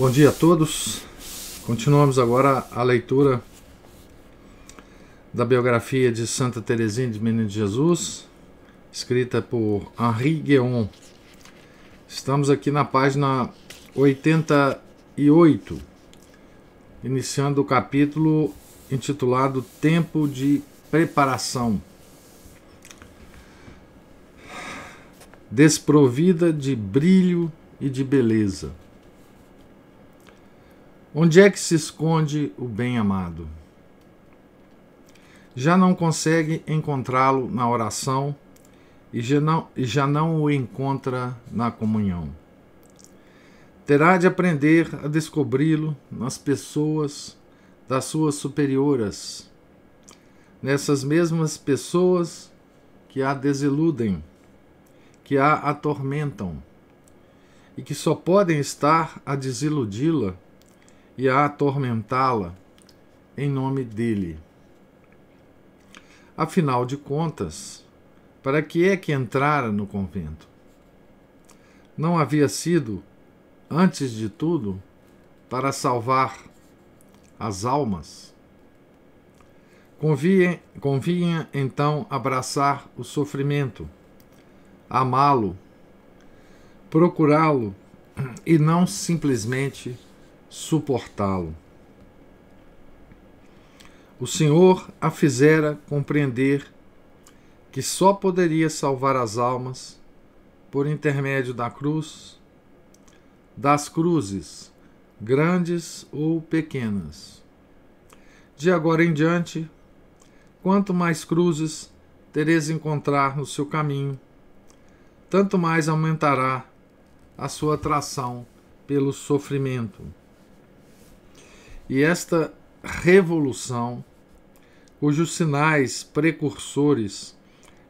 Bom dia a todos. Continuamos agora a leitura da biografia de Santa Teresinha de Menino de Jesus, escrita por Henri Guéon. Estamos aqui na página 88, iniciando o capítulo intitulado Tempo de Preparação. Desprovida de brilho e de beleza Onde é que se esconde o bem-amado? Já não consegue encontrá-lo na oração e já, não, já não o encontra na comunhão. Terá de aprender a descobri-lo nas pessoas das suas superioras, nessas mesmas pessoas que a desiludem, que a atormentam e que só podem estar a desiludi-la e a atormentá-la em nome dele. Afinal de contas, para que é que entrara no convento? Não havia sido, antes de tudo, para salvar as almas? Convinha, convinha então abraçar o sofrimento, amá-lo, procurá-lo e não simplesmente suportá-lo. O Senhor a fizera compreender que só poderia salvar as almas por intermédio da cruz, das cruzes, grandes ou pequenas. De agora em diante, quanto mais cruzes tereis encontrar no seu caminho, tanto mais aumentará a sua atração pelo sofrimento. E esta revolução, cujos sinais precursores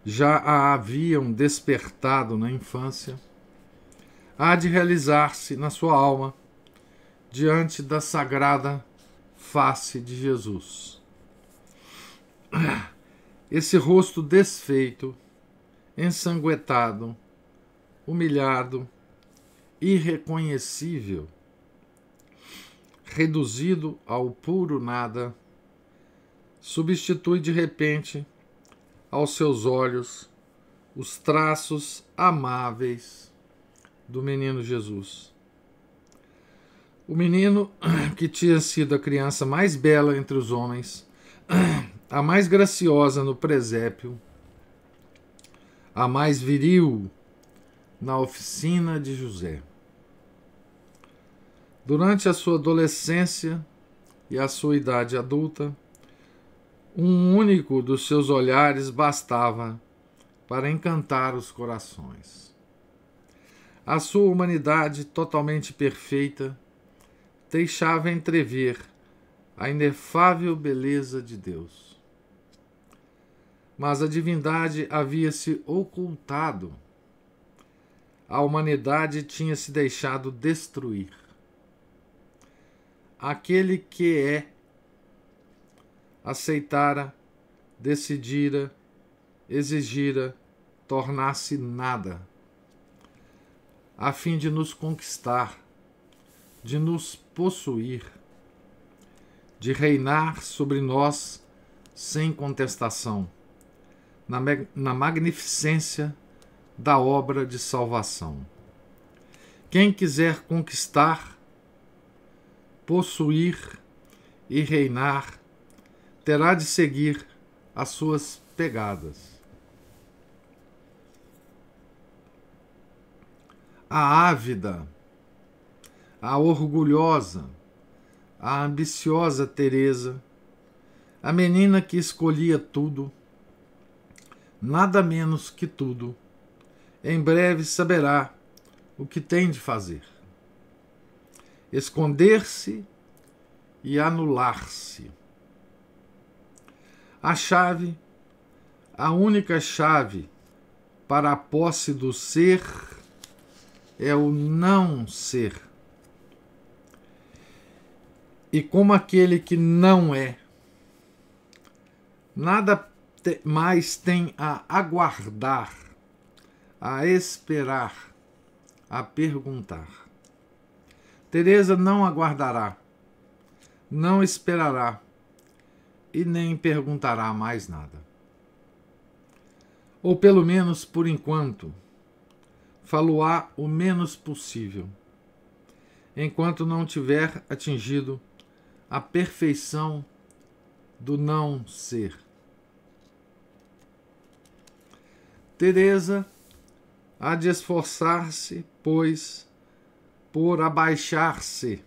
já a haviam despertado na infância, há de realizar-se na sua alma diante da sagrada face de Jesus. Esse rosto desfeito, ensanguentado, humilhado, irreconhecível reduzido ao puro nada, substitui de repente aos seus olhos os traços amáveis do menino Jesus. O menino que tinha sido a criança mais bela entre os homens, a mais graciosa no presépio, a mais viril na oficina de José. Durante a sua adolescência e a sua idade adulta, um único dos seus olhares bastava para encantar os corações. A sua humanidade totalmente perfeita deixava entrever a inefável beleza de Deus. Mas a divindade havia se ocultado. A humanidade tinha se deixado destruir aquele que é, aceitara, decidira, exigira, tornasse nada, a fim de nos conquistar, de nos possuir, de reinar sobre nós sem contestação, na, na magnificência da obra de salvação. Quem quiser conquistar, possuir e reinar, terá de seguir as suas pegadas. A ávida, a orgulhosa, a ambiciosa Teresa, a menina que escolhia tudo, nada menos que tudo, em breve saberá o que tem de fazer esconder-se e anular-se. A chave, a única chave para a posse do ser é o não ser. E como aquele que não é, nada te mais tem a aguardar, a esperar, a perguntar. Teresa não aguardará, não esperará e nem perguntará mais nada. Ou pelo menos por enquanto, faloá o menos possível, enquanto não tiver atingido a perfeição do não ser. Teresa há de esforçar-se, pois, por abaixar-se.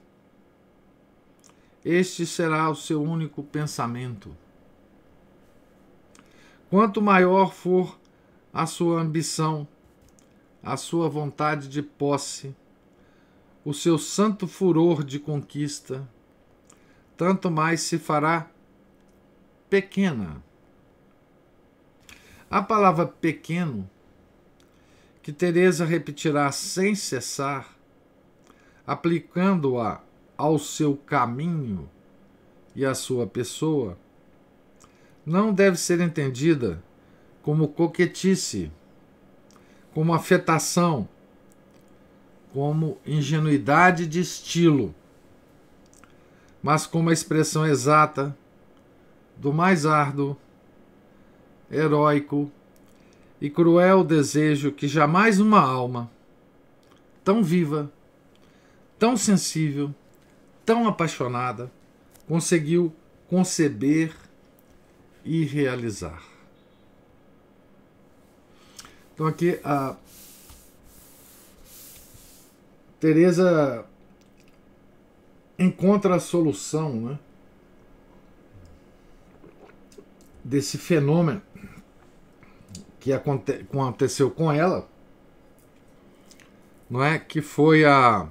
Este será o seu único pensamento. Quanto maior for a sua ambição, a sua vontade de posse, o seu santo furor de conquista, tanto mais se fará pequena. A palavra pequeno, que Teresa repetirá sem cessar, aplicando-a ao seu caminho e à sua pessoa, não deve ser entendida como coquetice, como afetação, como ingenuidade de estilo, mas como a expressão exata do mais árduo, heróico e cruel desejo que jamais uma alma tão viva tão sensível, tão apaixonada, conseguiu conceber e realizar. Então aqui a Teresa encontra a solução, né, desse fenômeno que aconteceu com ela, não é que foi a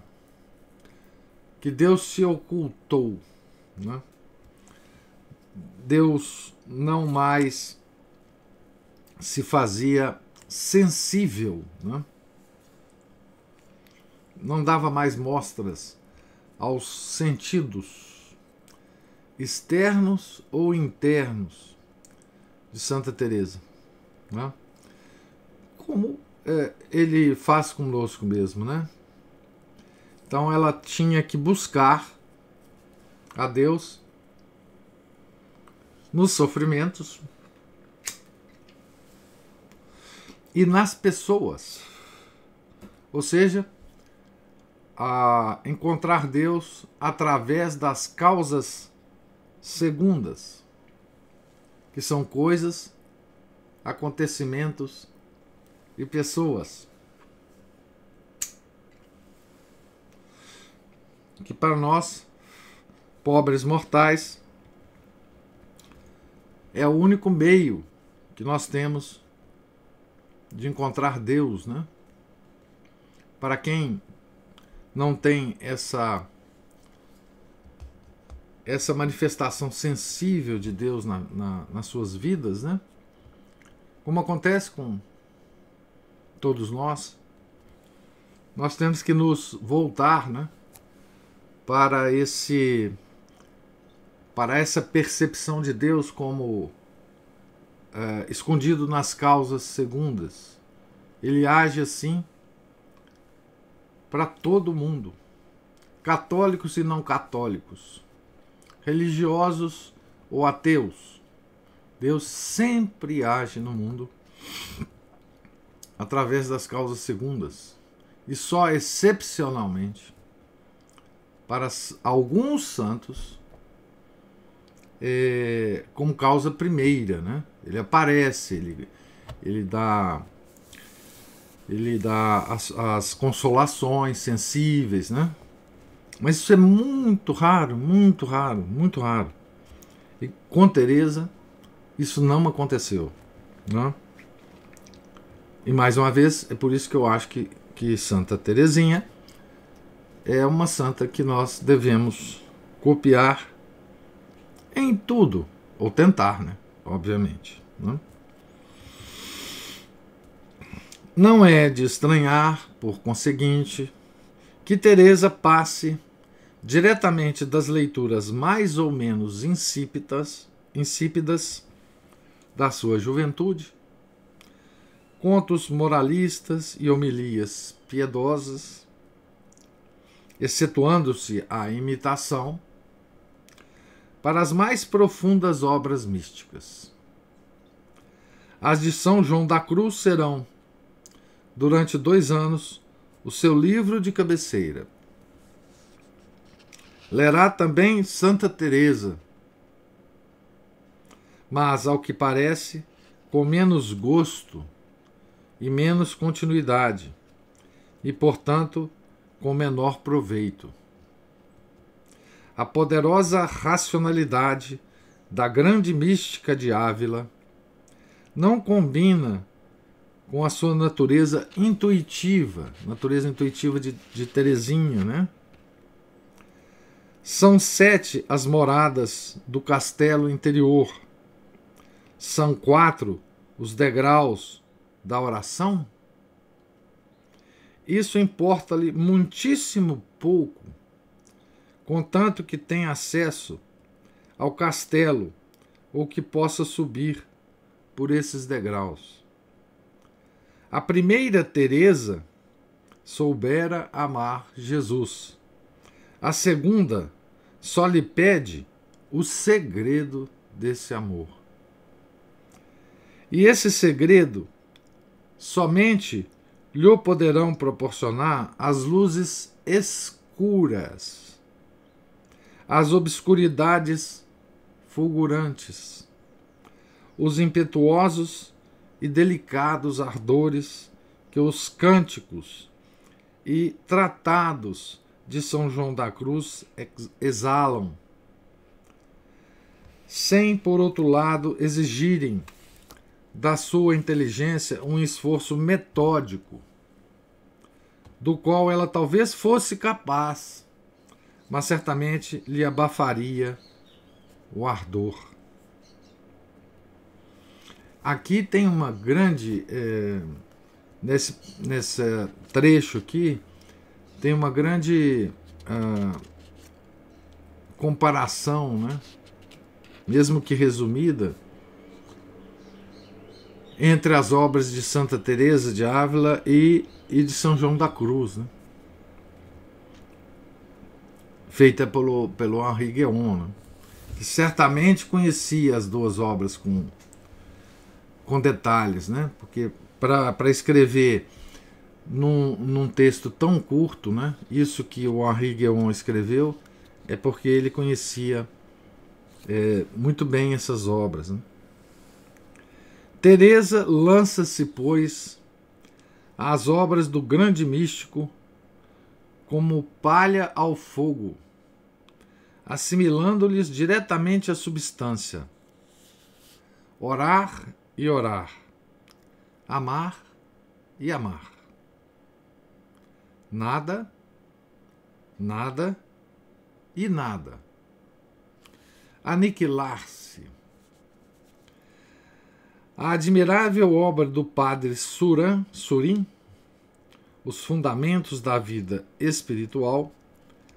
que Deus se ocultou. Né? Deus não mais se fazia sensível, né? não dava mais mostras aos sentidos externos ou internos de Santa Teresa, né? como é, ele faz conosco mesmo, né? Então ela tinha que buscar a Deus nos sofrimentos e nas pessoas. Ou seja, a encontrar Deus através das causas segundas, que são coisas, acontecimentos e pessoas. que para nós, pobres mortais, é o único meio que nós temos de encontrar Deus, né? Para quem não tem essa essa manifestação sensível de Deus na, na, nas suas vidas, né? Como acontece com todos nós, nós temos que nos voltar, né? para esse para essa percepção de Deus como é, escondido nas causas segundas. Ele age assim para todo mundo, católicos e não católicos, religiosos ou ateus. Deus sempre age no mundo através das causas segundas e só excepcionalmente para alguns santos é, como causa primeira, né? Ele aparece, ele, ele dá ele dá as, as consolações sensíveis, né? Mas isso é muito raro, muito raro, muito raro. E com Teresa isso não aconteceu, né? E mais uma vez é por isso que eu acho que que Santa Teresinha é uma santa que nós devemos copiar em tudo, ou tentar, né? Obviamente. Né? Não é de estranhar, por conseguinte, que Teresa passe diretamente das leituras mais ou menos insípidas, insípidas da sua juventude, contos moralistas e homilias piedosas excetuando-se a imitação, para as mais profundas obras místicas. As de São João da Cruz serão, durante dois anos, o seu livro de cabeceira. Lerá também Santa Teresa, mas ao que parece, com menos gosto e menos continuidade, e portanto com menor proveito. A poderosa racionalidade da grande mística de Ávila não combina com a sua natureza intuitiva, natureza intuitiva de, de Terezinha, né? São sete as moradas do castelo interior. São quatro os degraus da oração isso importa-lhe muitíssimo pouco, contanto que tenha acesso ao castelo ou que possa subir por esses degraus. A primeira Teresa soubera amar Jesus. A segunda só lhe pede o segredo desse amor. E esse segredo somente lhe poderão proporcionar as luzes escuras, as obscuridades fulgurantes, os impetuosos e delicados ardores que os cânticos e tratados de São João da Cruz exalam, sem, por outro lado, exigirem da sua inteligência um esforço metódico, do qual ela talvez fosse capaz, mas certamente lhe abafaria o ardor. Aqui tem uma grande. É, nesse, nesse trecho aqui, tem uma grande ah, comparação, né? mesmo que resumida, entre as obras de Santa Teresa de Ávila e, e de São João da Cruz, né? feita pelo, pelo Henri Guéon, né? que certamente conhecia as duas obras com, com detalhes, né? porque para escrever num, num texto tão curto, né? isso que o Henri Guéon escreveu, é porque ele conhecia é, muito bem essas obras. Né? Teresa lança-se, pois, às obras do grande místico como palha ao fogo, assimilando-lhes diretamente a substância. Orar e orar, amar e amar. Nada, nada e nada. Aniquilar-se, a admirável obra do padre Suran, Surin, Os Fundamentos da Vida Espiritual,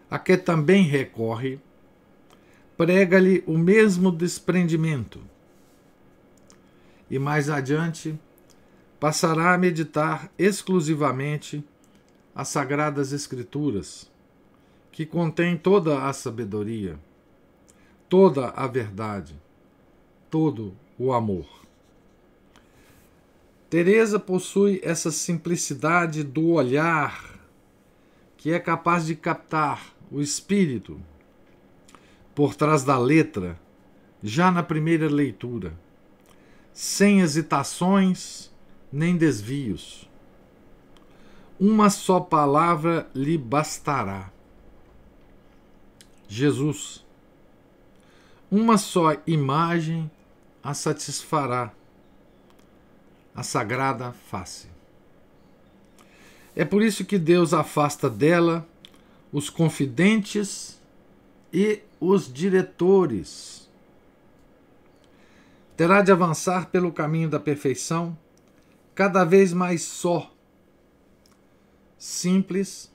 a que também recorre, prega-lhe o mesmo desprendimento. E mais adiante, passará a meditar exclusivamente as Sagradas Escrituras, que contém toda a sabedoria, toda a verdade, todo o amor. Teresa possui essa simplicidade do olhar que é capaz de captar o espírito por trás da letra já na primeira leitura, sem hesitações nem desvios. Uma só palavra lhe bastará. Jesus. Uma só imagem a satisfará a sagrada face. É por isso que Deus afasta dela os confidentes e os diretores. Terá de avançar pelo caminho da perfeição, cada vez mais só, simples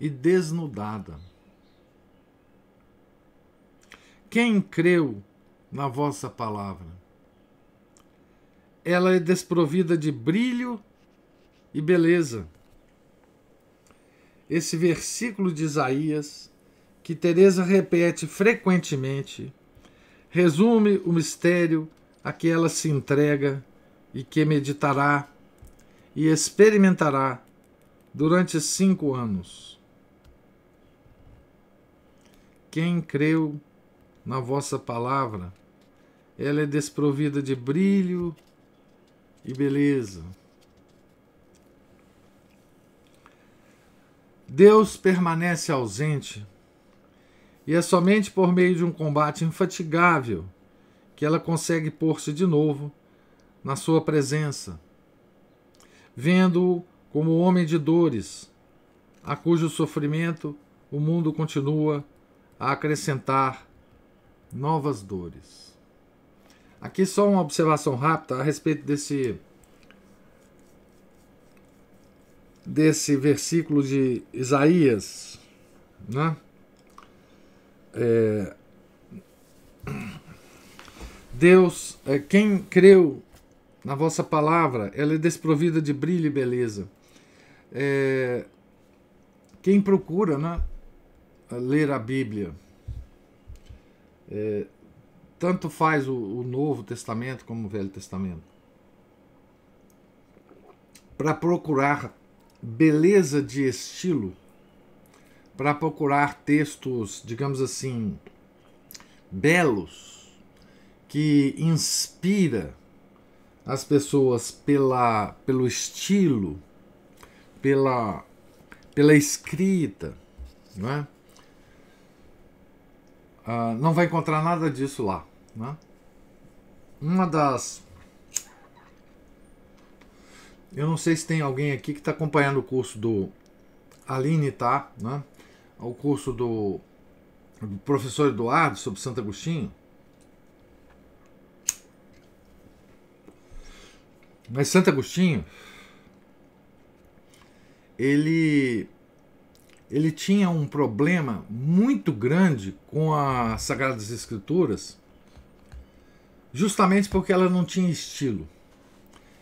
e desnudada. Quem creu na vossa palavra? ela é desprovida de brilho e beleza. Esse versículo de Isaías, que Teresa repete frequentemente, resume o mistério a que ela se entrega e que meditará e experimentará durante cinco anos. Quem creu na vossa palavra, ela é desprovida de brilho que beleza. Deus permanece ausente e é somente por meio de um combate infatigável que ela consegue pôr-se de novo na sua presença, vendo-o como homem de dores, a cujo sofrimento o mundo continua a acrescentar novas dores. Aqui só uma observação rápida a respeito desse desse versículo de Isaías, né? É, Deus, é, quem creu na vossa palavra, ela é desprovida de brilho e beleza. É, quem procura, né, ler a Bíblia, é, tanto faz o, o Novo Testamento como o Velho Testamento, para procurar beleza de estilo, para procurar textos, digamos assim, belos, que inspira as pessoas pela, pelo estilo, pela, pela escrita, não é? Ah, não vai encontrar nada disso lá. Né? Uma das. Eu não sei se tem alguém aqui que está acompanhando o curso do Aline, tá? Né? O curso do, do professor Eduardo sobre Santo Agostinho. Mas Santo Agostinho, ele, ele tinha um problema muito grande com as Sagradas Escrituras justamente porque ela não tinha estilo.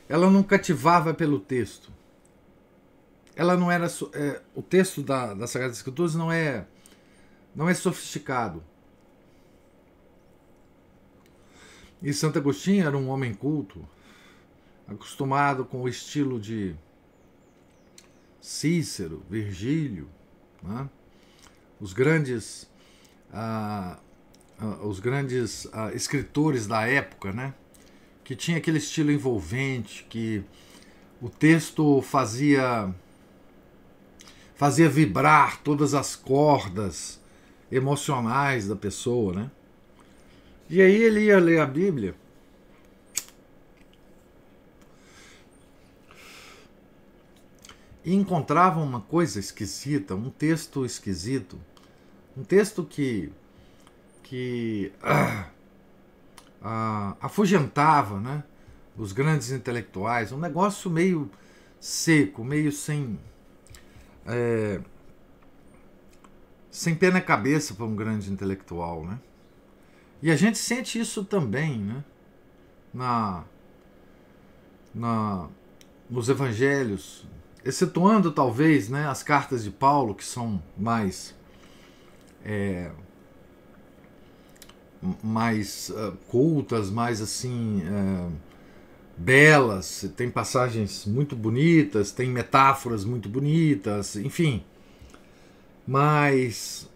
Ela não cativava pelo texto. Ela não era é, o texto da, da Sagrada Escritura não é não é sofisticado. E Santo Agostinho era um homem culto, acostumado com o estilo de Cícero, Virgílio, né? os grandes ah, ah, os grandes uh, escritores da época, né? Que tinha aquele estilo envolvente, que o texto fazia fazia vibrar todas as cordas emocionais da pessoa, né? E aí ele ia ler a Bíblia. E encontrava uma coisa esquisita, um texto esquisito, um texto que que ah, ah, afugentava né, os grandes intelectuais, um negócio meio seco, meio sem. É, sem pé na cabeça para um grande intelectual, né? E a gente sente isso também, né? Na, na, nos evangelhos, excetuando talvez né, as cartas de Paulo, que são mais é, mais uh, cultas, mais assim uh, belas, tem passagens muito bonitas, tem metáforas muito bonitas, enfim. Mas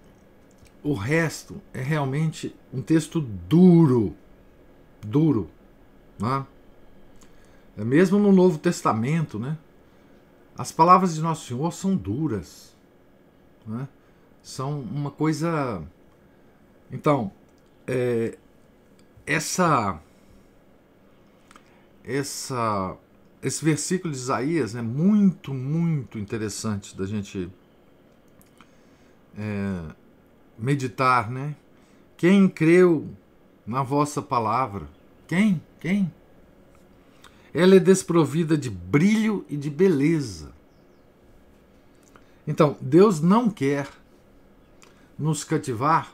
o resto é realmente um texto duro, duro, né? Mesmo no Novo Testamento, né? As palavras de Nosso Senhor são duras, né? São uma coisa. Então, é, essa essa esse versículo de Isaías é muito muito interessante da gente é, meditar, né? Quem creu na vossa palavra? Quem? Quem? Ela é desprovida de brilho e de beleza. Então, Deus não quer nos cativar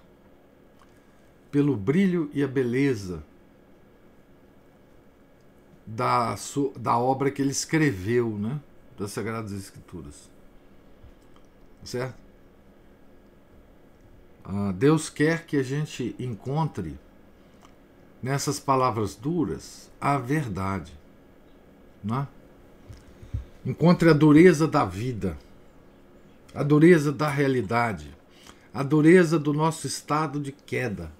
pelo brilho e a beleza da, da obra que ele escreveu, né? das Sagradas Escrituras. Certo? Ah, Deus quer que a gente encontre nessas palavras duras a verdade. Né? Encontre a dureza da vida, a dureza da realidade, a dureza do nosso estado de queda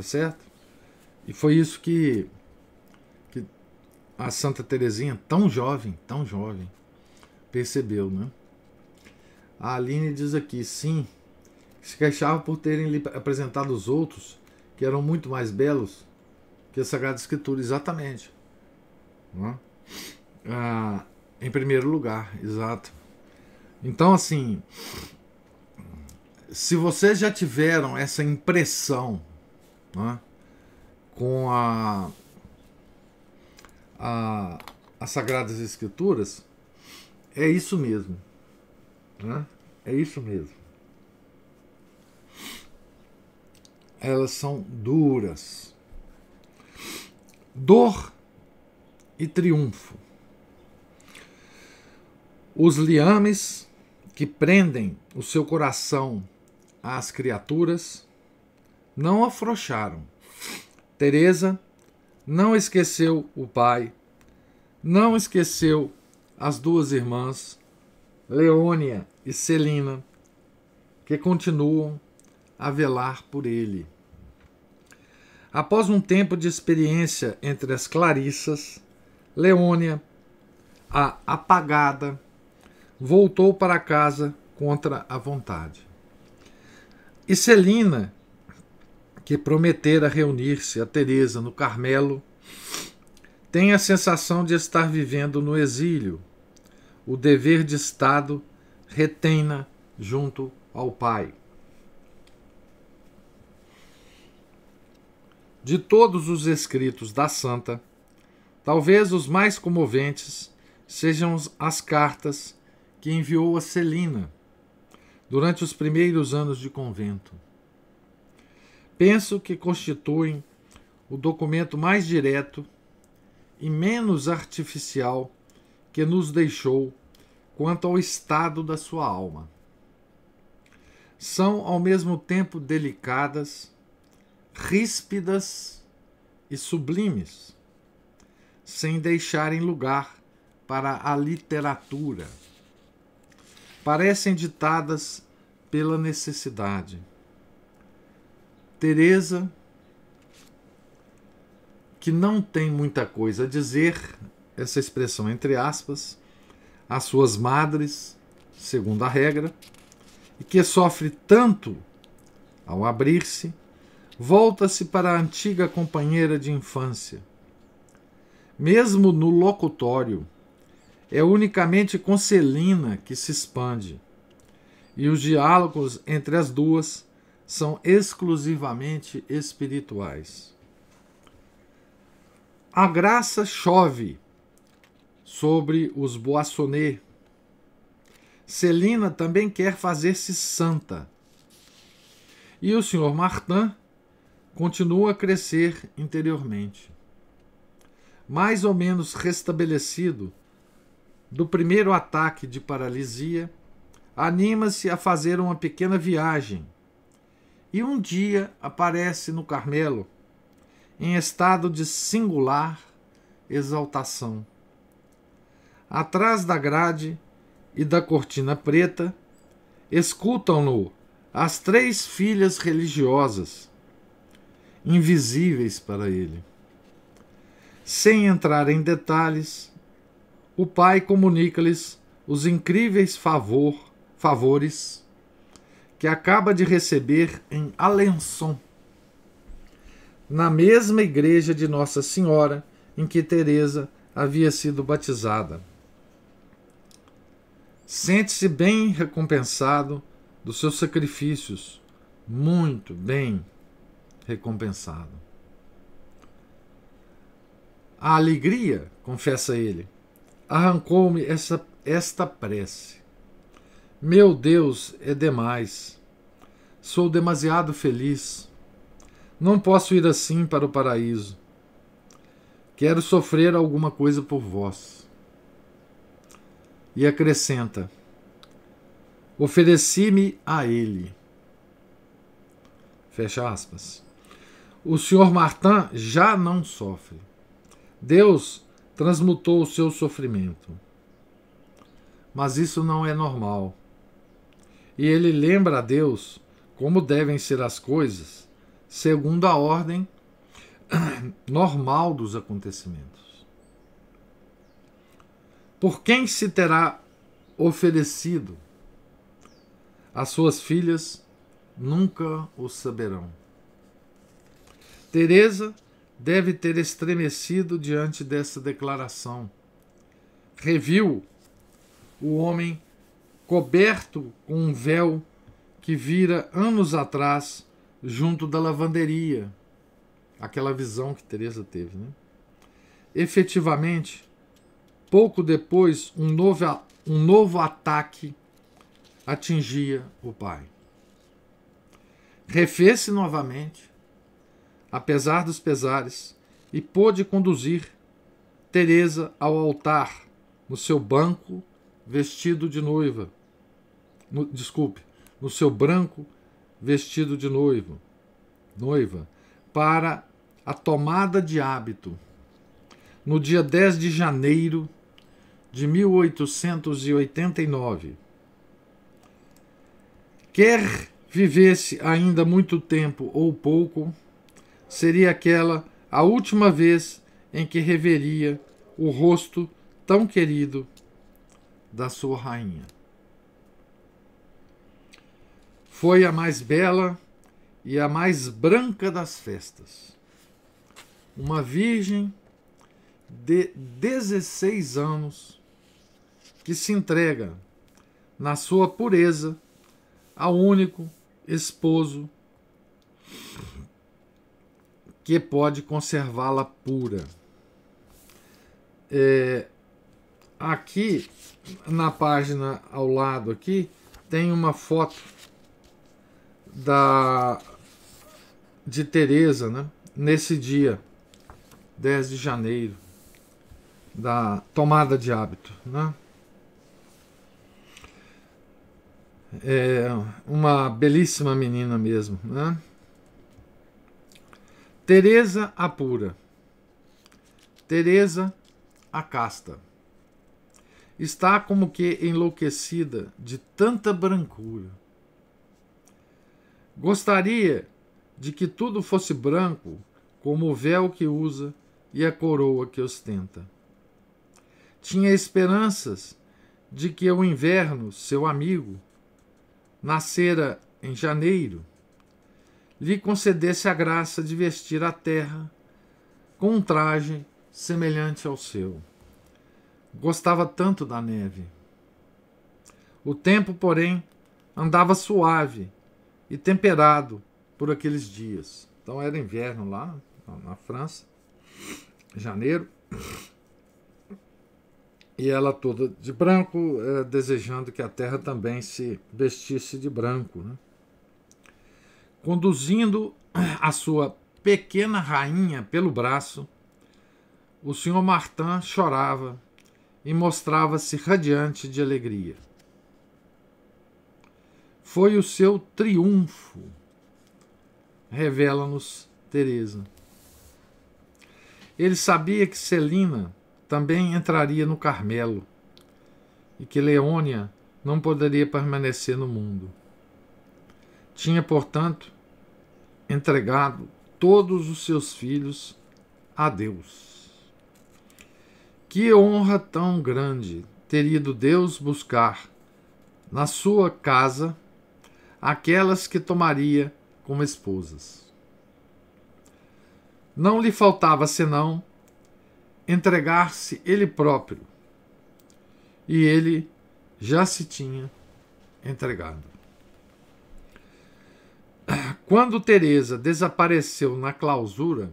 tá certo? E foi isso que, que a Santa Terezinha, tão jovem, tão jovem, percebeu, né? A Aline diz aqui, sim, se queixava por terem lhe apresentado os outros, que eram muito mais belos que a Sagrada Escritura, exatamente. Né? Ah, em primeiro lugar, exato. Então, assim, se vocês já tiveram essa impressão né? com a, a, as Sagradas Escrituras, é isso mesmo. Né? É isso mesmo. Elas são duras. Dor e triunfo. Os liames que prendem o seu coração às criaturas não afrouxaram. Teresa não esqueceu o pai, não esqueceu as duas irmãs, Leônia e Celina, que continuam a velar por ele. Após um tempo de experiência entre as Clarissas, Leônia, a apagada, voltou para casa contra a vontade. E Celina, que prometera reunir-se a Teresa no Carmelo, tem a sensação de estar vivendo no exílio. O dever de Estado retém junto ao Pai. De todos os escritos da Santa, talvez os mais comoventes sejam as cartas que enviou a Celina durante os primeiros anos de convento. Penso que constituem o documento mais direto e menos artificial que nos deixou quanto ao estado da sua alma. São ao mesmo tempo delicadas, ríspidas e sublimes, sem deixarem lugar para a literatura. Parecem ditadas pela necessidade. Teresa, que não tem muita coisa a dizer, essa expressão entre aspas, às suas madres, segundo a regra, e que sofre tanto ao abrir-se, volta-se para a antiga companheira de infância. Mesmo no locutório, é unicamente com Celina que se expande, e os diálogos entre as duas são exclusivamente espirituais. A graça chove sobre os Boissonnet. Celina também quer fazer-se santa. E o senhor Martin continua a crescer interiormente. Mais ou menos restabelecido do primeiro ataque de paralisia, anima-se a fazer uma pequena viagem e um dia aparece no Carmelo em estado de singular exaltação. Atrás da grade e da cortina preta, escutam-no as três filhas religiosas, invisíveis para ele. Sem entrar em detalhes, o pai comunica-lhes os incríveis favor, favores que acaba de receber em Alençon, na mesma igreja de Nossa Senhora em que Teresa havia sido batizada. Sente-se bem recompensado dos seus sacrifícios, muito bem recompensado. A alegria, confessa ele, arrancou-me essa esta prece. Meu Deus, é demais. Sou demasiado feliz. Não posso ir assim para o paraíso. Quero sofrer alguma coisa por vós. E acrescenta: Ofereci-me a ele. Fecha aspas. O senhor Martin já não sofre. Deus transmutou o seu sofrimento. Mas isso não é normal e ele lembra a Deus como devem ser as coisas, segundo a ordem normal dos acontecimentos. Por quem se terá oferecido as suas filhas nunca o saberão. Teresa deve ter estremecido diante dessa declaração. Reviu o homem coberto com um véu que vira anos atrás junto da lavanderia. Aquela visão que Teresa teve, né? Efetivamente, pouco depois, um novo, um novo ataque atingia o pai. Refez-se novamente, apesar dos pesares, e pôde conduzir Teresa ao altar, no seu banco, vestido de noiva no, desculpe, no seu branco vestido de noivo, noiva, para a tomada de hábito no dia 10 de janeiro de 1889. Quer vivesse ainda muito tempo ou pouco, seria aquela a última vez em que reveria o rosto tão querido da sua rainha. Foi a mais bela e a mais branca das festas. Uma virgem de 16 anos que se entrega na sua pureza ao único esposo que pode conservá-la pura. É, aqui na página ao lado aqui tem uma foto da de Teresa, né? Nesse dia 10 de janeiro da tomada de hábito, né? É uma belíssima menina mesmo, né? Teresa a pura. Teresa a casta. Está como que enlouquecida de tanta brancura Gostaria de que tudo fosse branco, como o véu que usa e a coroa que ostenta. Tinha esperanças de que o inverno, seu amigo, nascera em janeiro, lhe concedesse a graça de vestir a terra com um traje semelhante ao seu. Gostava tanto da neve. O tempo, porém, andava suave e temperado por aqueles dias. Então era inverno lá na França, janeiro. E ela toda de branco, eh, desejando que a terra também se vestisse de branco. Né? Conduzindo a sua pequena rainha pelo braço, o senhor Martin chorava e mostrava-se radiante de alegria foi o seu triunfo, revela-nos Teresa. Ele sabia que Celina também entraria no Carmelo e que Leônia não poderia permanecer no mundo. Tinha, portanto, entregado todos os seus filhos a Deus. Que honra tão grande teria do Deus buscar na sua casa aquelas que tomaria como esposas. Não lhe faltava senão entregar-se ele próprio, e ele já se tinha entregado. Quando Teresa desapareceu na clausura,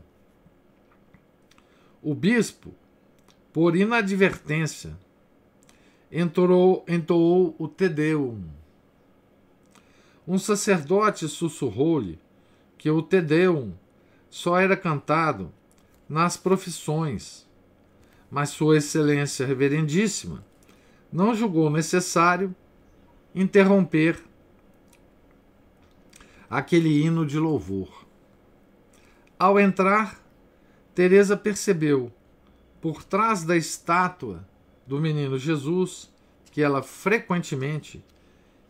o bispo, por inadvertência, entoou, entoou o Te Deum um sacerdote sussurrou-lhe que o Tedeum só era cantado nas profissões, mas Sua Excelência Reverendíssima não julgou necessário interromper aquele hino de louvor. Ao entrar, Teresa percebeu, por trás da estátua do menino Jesus, que ela frequentemente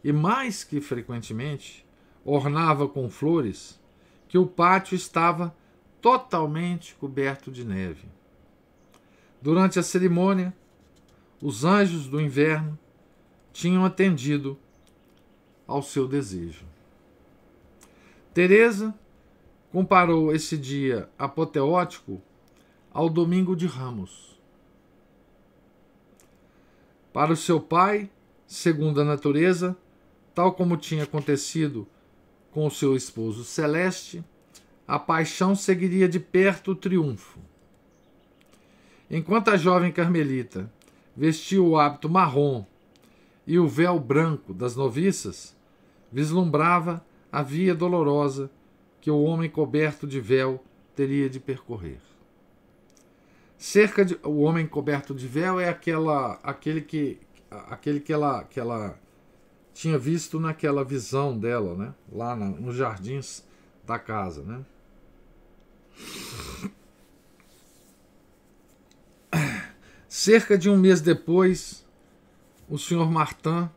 e mais que frequentemente ornava com flores, que o pátio estava totalmente coberto de neve. Durante a cerimônia, os anjos do inverno tinham atendido ao seu desejo. Teresa comparou esse dia apoteótico ao domingo de Ramos. Para o seu pai, segundo a natureza, Tal como tinha acontecido com seu esposo Celeste, a paixão seguiria de perto o triunfo. Enquanto a jovem carmelita vestia o hábito marrom e o véu branco das noviças, vislumbrava a via dolorosa que o homem coberto de véu teria de percorrer. Cerca de o homem coberto de véu é aquela aquele que aquele que ela que ela tinha visto naquela visão dela, né? Lá na, nos jardins da casa, né? Cerca de um mês depois, o senhor Martin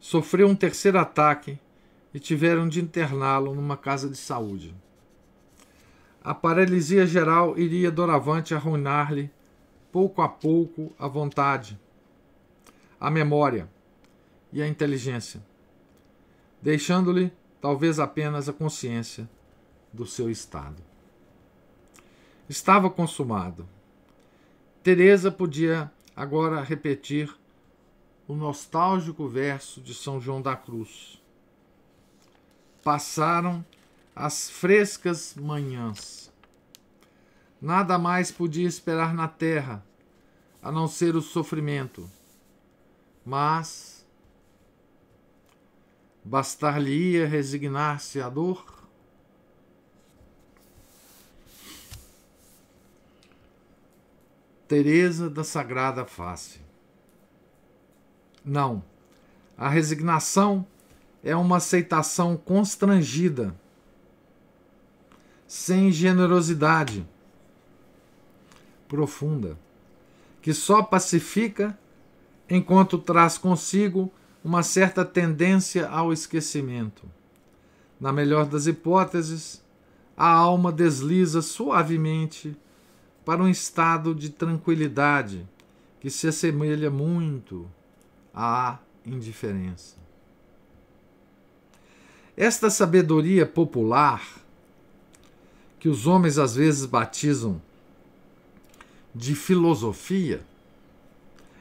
sofreu um terceiro ataque e tiveram de interná-lo numa casa de saúde. A paralisia geral iria doravante arruinar-lhe, pouco a pouco, a vontade, a memória e a inteligência, deixando-lhe talvez apenas a consciência do seu estado. Estava consumado. Teresa podia agora repetir o nostálgico verso de São João da Cruz. Passaram as frescas manhãs. Nada mais podia esperar na terra a não ser o sofrimento. Mas Bastar-lhe-ia resignar-se à dor? Teresa da Sagrada Face. Não. A resignação é uma aceitação constrangida, sem generosidade profunda, que só pacifica enquanto traz consigo uma certa tendência ao esquecimento. Na melhor das hipóteses, a alma desliza suavemente para um estado de tranquilidade que se assemelha muito à indiferença. Esta sabedoria popular, que os homens às vezes batizam de filosofia,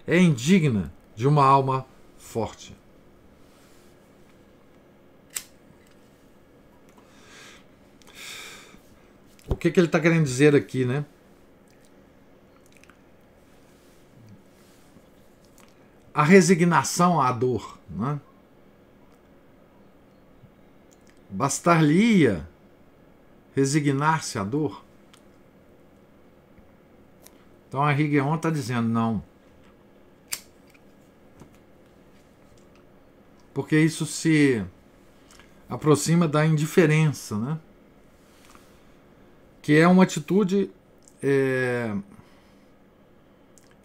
é indigna de uma alma forte. O que, que ele está querendo dizer aqui, né? A resignação à dor, né? Bastar-lhe-ia resignar-se à dor? Então a Higuion está dizendo: não, porque isso se aproxima da indiferença, né? que é uma atitude é,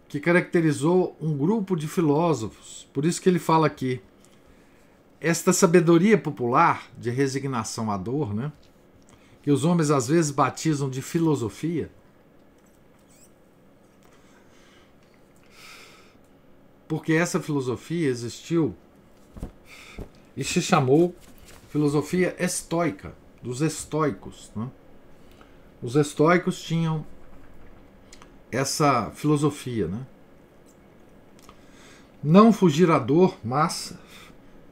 que caracterizou um grupo de filósofos. Por isso que ele fala aqui. Esta sabedoria popular de resignação à dor, né, que os homens às vezes batizam de filosofia, porque essa filosofia existiu e se chamou filosofia estoica, dos estoicos. Né? Os estoicos tinham essa filosofia, né? Não fugir à dor, mas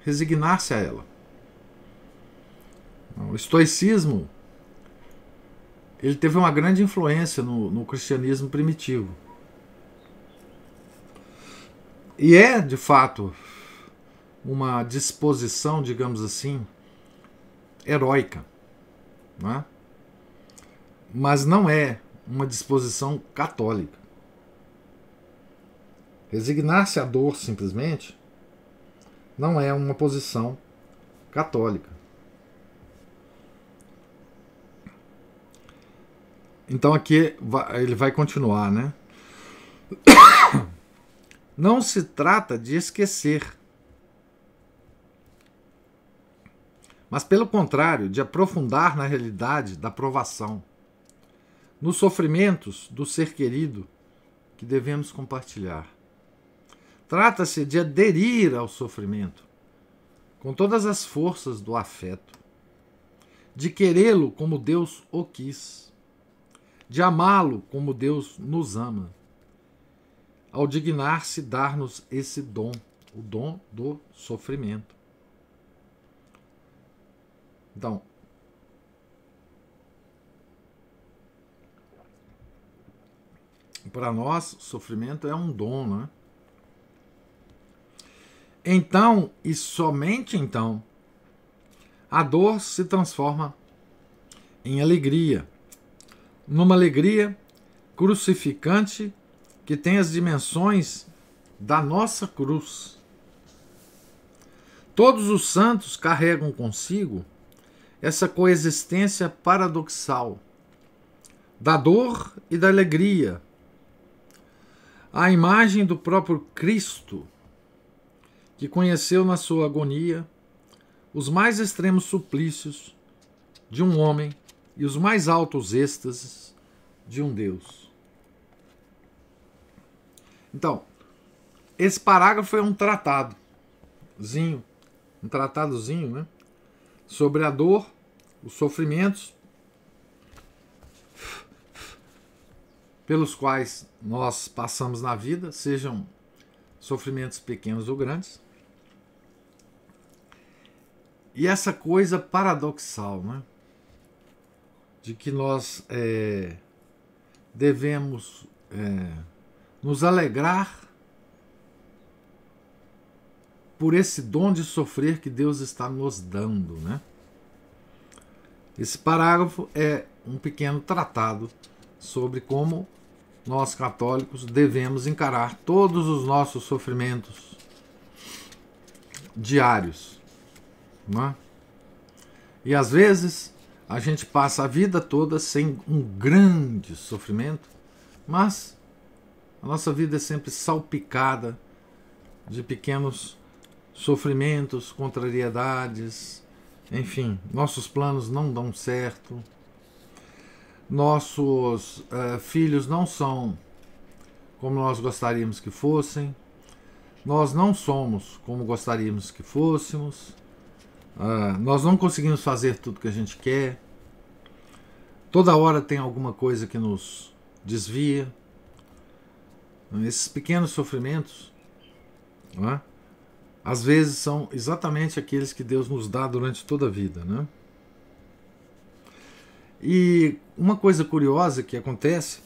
resignar-se a ela. O estoicismo ele teve uma grande influência no, no cristianismo primitivo. E é, de fato, uma disposição, digamos assim, heróica. Né? Mas não é uma disposição católica. Resignar-se à dor simplesmente não é uma posição católica. Então aqui ele vai continuar, né? Não se trata de esquecer mas pelo contrário, de aprofundar na realidade da provação, nos sofrimentos do ser querido que devemos compartilhar. Trata-se de aderir ao sofrimento com todas as forças do afeto, de querê-lo como Deus o quis, de amá-lo como Deus nos ama, ao dignar-se dar-nos esse dom, o dom do sofrimento. Então, para nós, sofrimento é um dom, né? Então, e somente então, a dor se transforma em alegria, numa alegria crucificante que tem as dimensões da nossa cruz. Todos os santos carregam consigo essa coexistência paradoxal da dor e da alegria, a imagem do próprio Cristo, que conheceu na sua agonia os mais extremos suplícios de um homem e os mais altos êxtases de um Deus. Então, esse parágrafo é um tratadozinho, um tratadozinho, né? sobre a dor, os sofrimentos pelos quais nós passamos na vida, sejam sofrimentos pequenos ou grandes. E essa coisa paradoxal, né? De que nós é, devemos é, nos alegrar por esse dom de sofrer que Deus está nos dando. Né? Esse parágrafo é um pequeno tratado sobre como nós católicos devemos encarar todos os nossos sofrimentos diários. Né? E às vezes a gente passa a vida toda sem um grande sofrimento, mas a nossa vida é sempre salpicada de pequenos sofrimentos, contrariedades, enfim, nossos planos não dão certo, nossos uh, filhos não são como nós gostaríamos que fossem, nós não somos como gostaríamos que fôssemos, uh, nós não conseguimos fazer tudo que a gente quer, toda hora tem alguma coisa que nos desvia. Esses pequenos sofrimentos, não é? às vezes são exatamente aqueles que Deus nos dá durante toda a vida, né? E uma coisa curiosa que acontece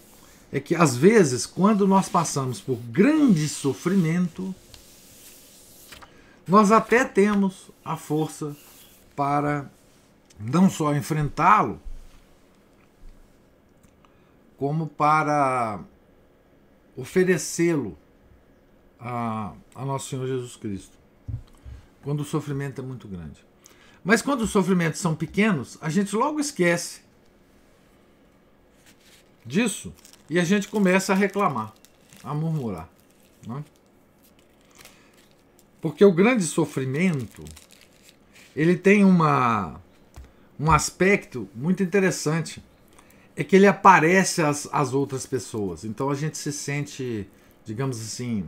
é que às vezes, quando nós passamos por grande sofrimento, nós até temos a força para não só enfrentá-lo, como para oferecê-lo a, a nosso Senhor Jesus Cristo quando o sofrimento é muito grande. Mas quando os sofrimentos são pequenos, a gente logo esquece disso e a gente começa a reclamar, a murmurar. Né? Porque o grande sofrimento ele tem uma, um aspecto muito interessante. É que ele aparece às, às outras pessoas. Então a gente se sente, digamos assim,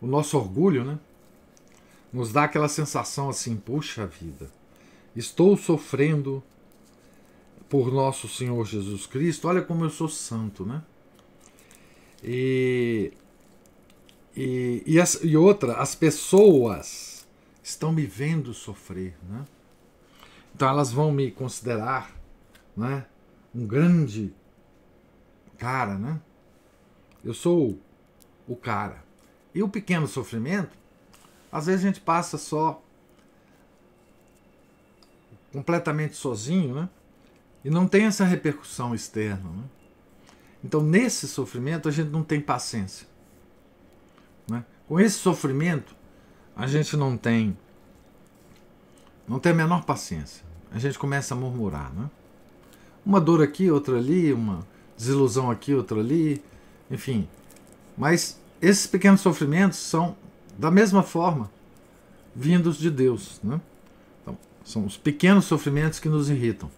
o nosso orgulho, né? nos dá aquela sensação assim: puxa vida, estou sofrendo por nosso Senhor Jesus Cristo, olha como eu sou santo, né? E, e, e, as, e outra, as pessoas estão me vendo sofrer, né? Então elas vão me considerar, né? Um grande cara, né? Eu sou o cara. E o pequeno sofrimento às vezes a gente passa só completamente sozinho, né? E não tem essa repercussão externa. Né? Então, nesse sofrimento, a gente não tem paciência. Né? Com esse sofrimento, a gente não tem não tem a menor paciência. A gente começa a murmurar, né? Uma dor aqui, outra ali, uma desilusão aqui, outra ali, enfim. Mas esses pequenos sofrimentos são da mesma forma, vindos de Deus. Né? Então, são os pequenos sofrimentos que nos irritam.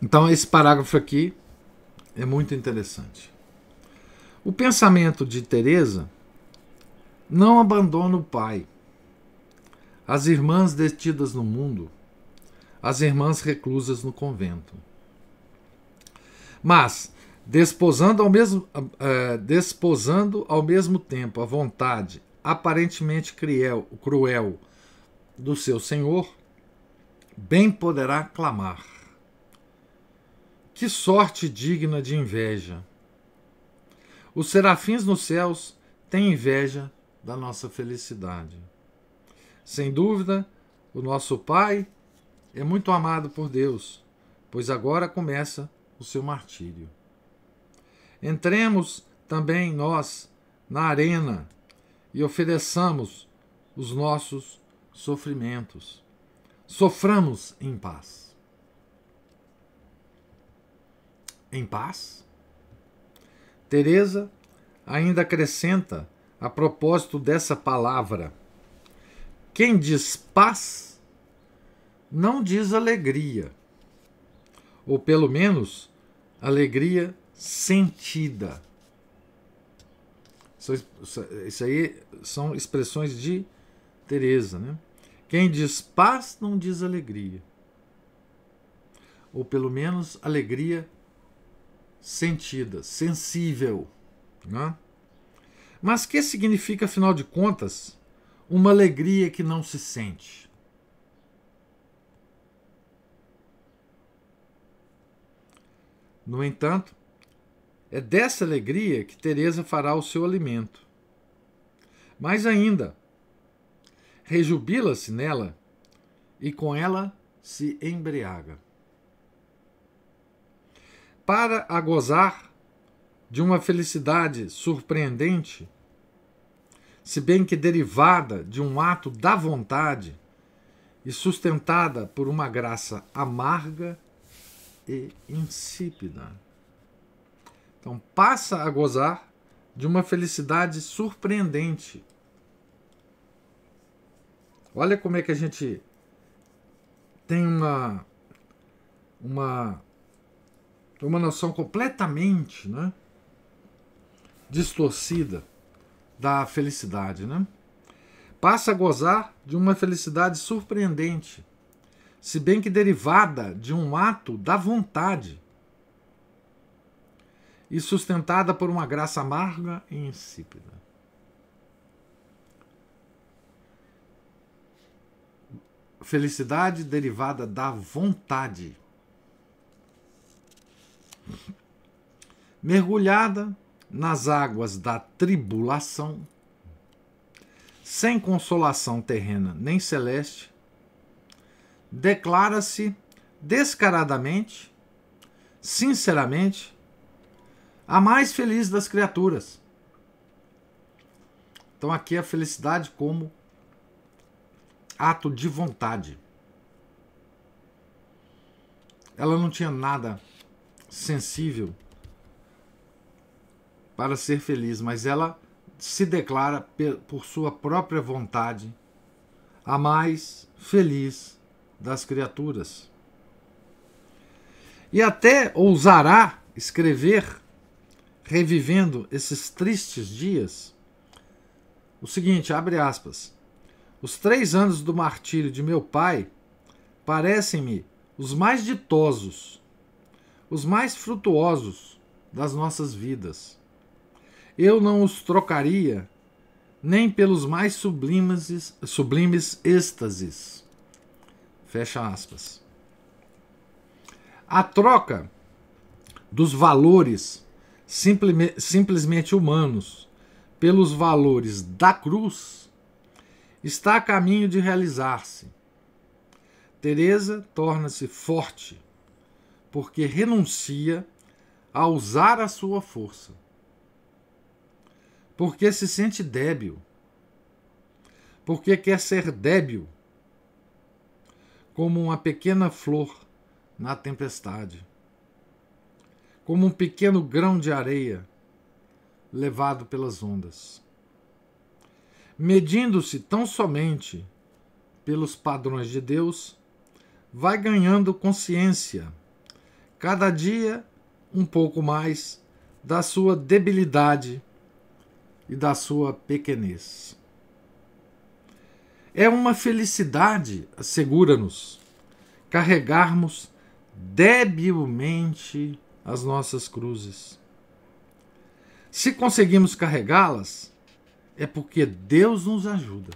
Então, esse parágrafo aqui é muito interessante. O pensamento de Teresa não abandona o pai. As irmãs detidas no mundo, as irmãs reclusas no convento. Mas desposando ao mesmo, uh, desposando ao mesmo tempo a vontade aparentemente cruel, cruel do seu senhor, bem poderá clamar: Que sorte digna de inveja! Os serafins nos céus têm inveja da nossa felicidade. Sem dúvida, o nosso Pai é muito amado por Deus, pois agora começa o seu martírio. Entremos também nós na arena e ofereçamos os nossos sofrimentos. Soframos em paz. Em paz? Teresa ainda acrescenta a propósito dessa palavra: Quem diz paz não diz alegria, ou pelo menos alegria sentida. Isso aí são expressões de Teresa, né? Quem diz paz não diz alegria. Ou pelo menos alegria sentida, sensível. Né? Mas que significa, afinal de contas, uma alegria que não se sente? No entanto, é dessa alegria que Teresa fará o seu alimento. Mais ainda, rejubila-se nela e com ela se embriaga. Para a gozar de uma felicidade surpreendente, se bem que derivada de um ato da vontade e sustentada por uma graça amarga e insípida. Então passa a gozar de uma felicidade surpreendente. Olha como é que a gente tem uma uma uma noção completamente, né, distorcida da felicidade, né? Passa a gozar de uma felicidade surpreendente, se bem que derivada de um ato da vontade e sustentada por uma graça amarga e insípida. Felicidade derivada da vontade. Mergulhada nas águas da tribulação, sem consolação terrena nem celeste, declara-se descaradamente, sinceramente, a mais feliz das criaturas. Então aqui é a felicidade como ato de vontade. Ela não tinha nada sensível para ser feliz, mas ela se declara por sua própria vontade a mais feliz das criaturas. E até ousará escrever revivendo esses tristes dias, o seguinte, abre aspas, os três anos do martírio de meu pai parecem-me os mais ditosos, os mais frutuosos das nossas vidas. Eu não os trocaria nem pelos mais sublimes, sublimes êxtases. Fecha aspas. A troca dos valores simplesmente humanos, pelos valores da cruz, está a caminho de realizar-se. Teresa torna-se forte porque renuncia a usar a sua força. Porque se sente débil. Porque quer ser débil como uma pequena flor na tempestade como um pequeno grão de areia levado pelas ondas, medindo-se tão somente pelos padrões de Deus, vai ganhando consciência, cada dia um pouco mais, da sua debilidade e da sua pequenez. É uma felicidade, assegura-nos, carregarmos debilmente as nossas cruzes. Se conseguimos carregá-las, é porque Deus nos ajuda.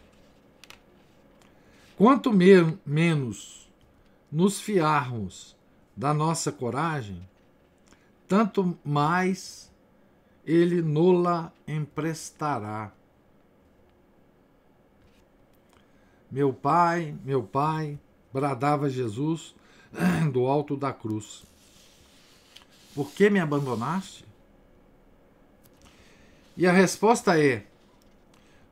Quanto me menos nos fiarmos da nossa coragem, tanto mais ele nola emprestará. Meu pai, meu pai, bradava Jesus do alto da cruz. Por que me abandonaste? E a resposta é: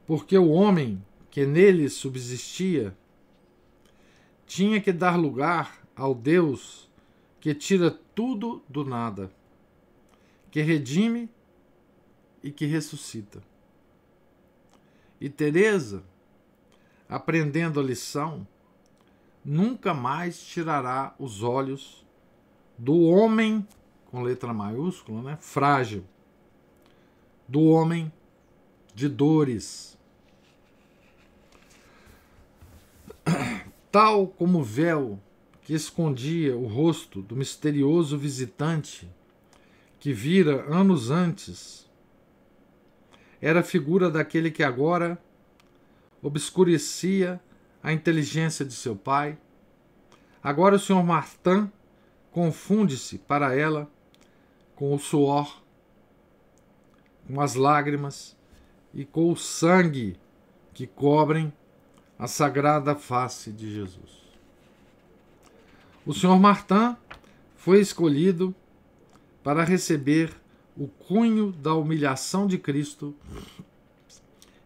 porque o homem que nele subsistia tinha que dar lugar ao Deus que tira tudo do nada, que redime e que ressuscita. E Teresa, aprendendo a lição, nunca mais tirará os olhos do homem com letra maiúscula, né? Frágil. Do homem de dores. Tal como o véu que escondia o rosto do misterioso visitante que vira anos antes, era a figura daquele que agora obscurecia a inteligência de seu pai. Agora o senhor Martin confunde-se para ela com o suor, com as lágrimas e com o sangue que cobrem a sagrada face de Jesus. O senhor Martin foi escolhido para receber o cunho da humilhação de Cristo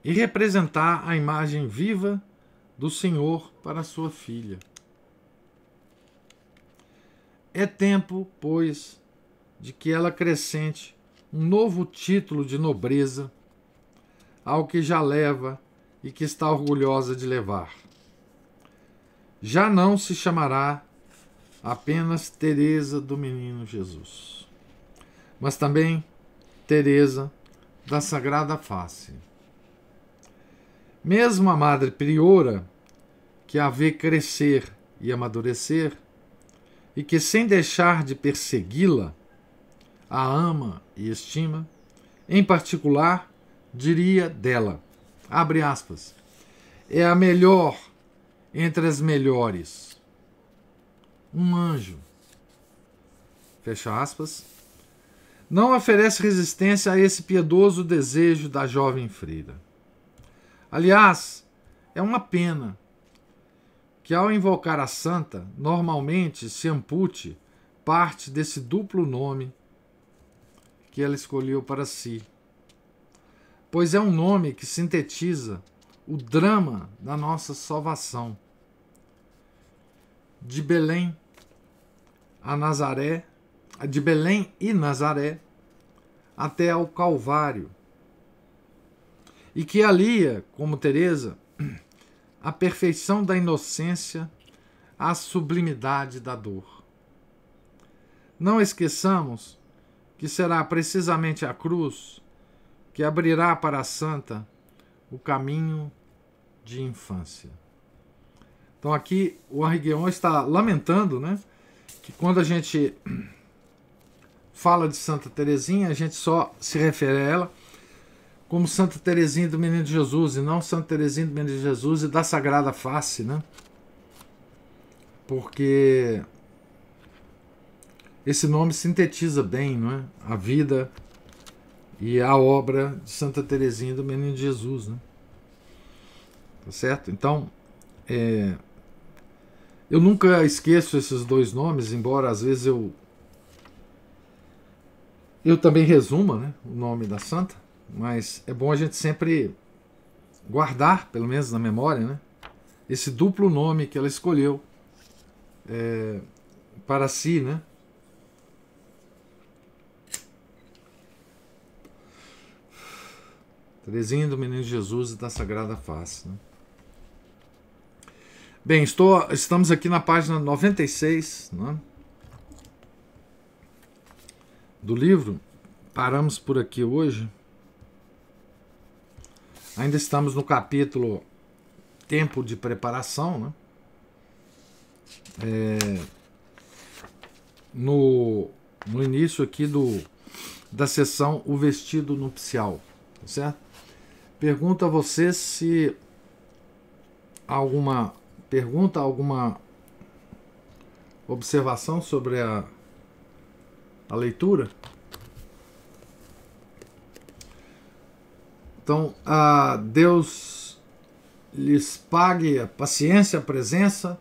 e representar a imagem viva do Senhor para sua filha. É tempo, pois, de que ela acrescente um novo título de nobreza ao que já leva e que está orgulhosa de levar. Já não se chamará apenas Teresa do Menino Jesus, mas também Teresa da Sagrada Face. Mesmo a Madre Priora, que a vê crescer e amadurecer, e que sem deixar de persegui-la, a ama e estima, em particular, diria dela, abre aspas, é a melhor entre as melhores. Um anjo, fecha aspas, não oferece resistência a esse piedoso desejo da jovem freira. Aliás, é uma pena que, ao invocar a santa, normalmente se ampute parte desse duplo nome que ela escolheu para si, pois é um nome que sintetiza o drama da nossa salvação. De Belém a Nazaré, de Belém e Nazaré, até ao Calvário. E que alia, é, como Teresa, a perfeição da inocência à sublimidade da dor. Não esqueçamos que será precisamente a cruz que abrirá para a santa o caminho de infância. Então aqui o Arriguion está lamentando, né, que quando a gente fala de Santa Teresinha, a gente só se refere a ela como Santa Teresinha do Menino Jesus e não Santa Teresinha do Menino Jesus e da Sagrada Face, né? Porque esse nome sintetiza bem não é? a vida e a obra de Santa Teresinha do Menino Jesus. Né? Tá certo? Então, é, eu nunca esqueço esses dois nomes, embora às vezes eu eu também resuma né, o nome da santa, mas é bom a gente sempre guardar, pelo menos na memória, né, esse duplo nome que ela escolheu é, para si, né, Terezinha do Menino Jesus e da Sagrada Face. Né? Bem, estou, estamos aqui na página 96 né, do livro. Paramos por aqui hoje. Ainda estamos no capítulo Tempo de Preparação. Né? É, no, no início aqui do, da sessão O Vestido Nupcial, tá certo? Pergunta a você se alguma pergunta, alguma observação sobre a, a leitura. Então, a Deus lhes pague a paciência, a presença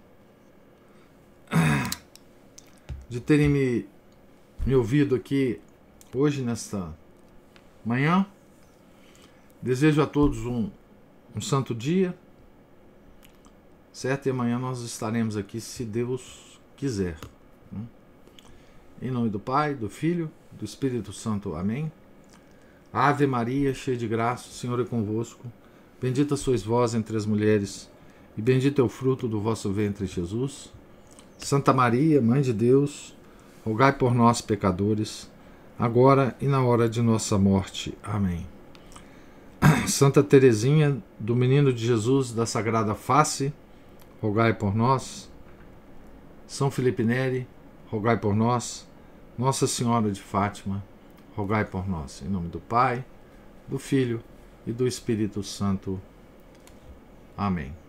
de terem me, me ouvido aqui hoje, nesta manhã. Desejo a todos um, um santo dia, certo? E amanhã nós estaremos aqui, se Deus quiser. Né? Em nome do Pai, do Filho, do Espírito Santo. Amém. Ave Maria, cheia de graça, o Senhor é convosco. Bendita sois vós entre as mulheres, e bendito é o fruto do vosso ventre, Jesus. Santa Maria, Mãe de Deus, rogai por nós, pecadores, agora e na hora de nossa morte. Amém. Santa Teresinha do Menino de Jesus da Sagrada Face, rogai por nós. São Felipe Neri, rogai por nós. Nossa Senhora de Fátima, rogai por nós. Em nome do Pai, do Filho e do Espírito Santo. Amém.